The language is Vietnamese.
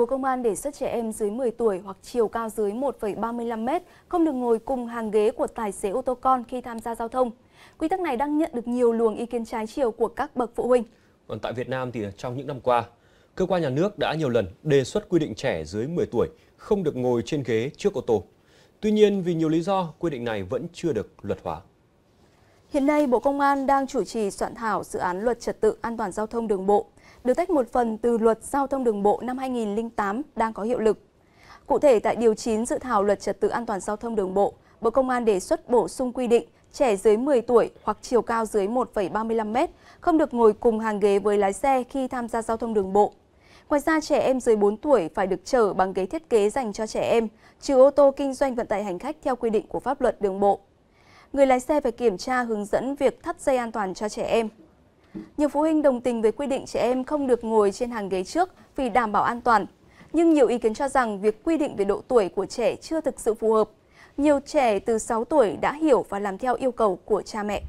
Bộ Công an đề xuất trẻ em dưới 10 tuổi hoặc chiều cao dưới 1,35 m không được ngồi cùng hàng ghế của tài xế ô tô con khi tham gia giao thông. Quy tắc này đang nhận được nhiều luồng ý kiến trái chiều của các bậc phụ huynh. Còn tại Việt Nam thì trong những năm qua, cơ quan nhà nước đã nhiều lần đề xuất quy định trẻ dưới 10 tuổi không được ngồi trên ghế trước ô tô. Tuy nhiên, vì nhiều lý do, quy định này vẫn chưa được luật hóa. Hiện nay, Bộ Công an đang chủ trì soạn thảo dự án luật trật tự an toàn giao thông đường bộ, được tách một phần từ luật giao thông đường bộ năm 2008 đang có hiệu lực. Cụ thể, tại Điều 9 dự thảo luật trật tự an toàn giao thông đường bộ, Bộ Công an đề xuất bổ sung quy định trẻ dưới 10 tuổi hoặc chiều cao dưới 1,35 m không được ngồi cùng hàng ghế với lái xe khi tham gia giao thông đường bộ. Ngoài ra, trẻ em dưới 4 tuổi phải được chở bằng ghế thiết kế dành cho trẻ em, trừ ô tô kinh doanh vận tải hành khách theo quy định của pháp luật đường bộ người lái xe phải kiểm tra hướng dẫn việc thắt dây an toàn cho trẻ em. Nhiều phụ huynh đồng tình với quy định trẻ em không được ngồi trên hàng ghế trước vì đảm bảo an toàn. Nhưng nhiều ý kiến cho rằng việc quy định về độ tuổi của trẻ chưa thực sự phù hợp. Nhiều trẻ từ 6 tuổi đã hiểu và làm theo yêu cầu của cha mẹ.